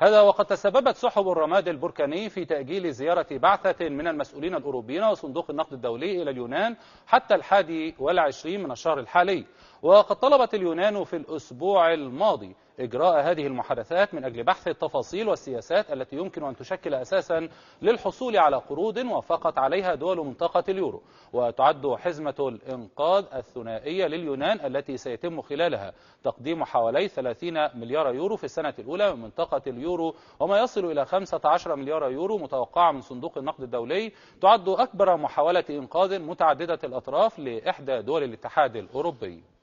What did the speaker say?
هذا وقد تسببت سحب الرماد البركاني في تأجيل زيارة بعثة من المسؤولين الأوروبيين وصندوق النقد الدولي إلى اليونان حتى الحادي والعشرين من الشهر الحالي وقد طلبت اليونان في الأسبوع الماضي إجراء هذه المحادثات من أجل بحث التفاصيل والسياسات التي يمكن أن تشكل أساسا للحصول على قروض وافقت عليها دول منطقة اليورو وتعد حزمة الإنقاذ الثنائية لليونان التي سيتم خلالها تقديم حوالي 30 مليار يورو في السنة الأولى من منطقة اليورو وما يصل إلى 15 مليار يورو متوقعة من صندوق النقد الدولي تعد أكبر محاولة إنقاذ متعددة الأطراف لإحدى دول الاتحاد الأوروبي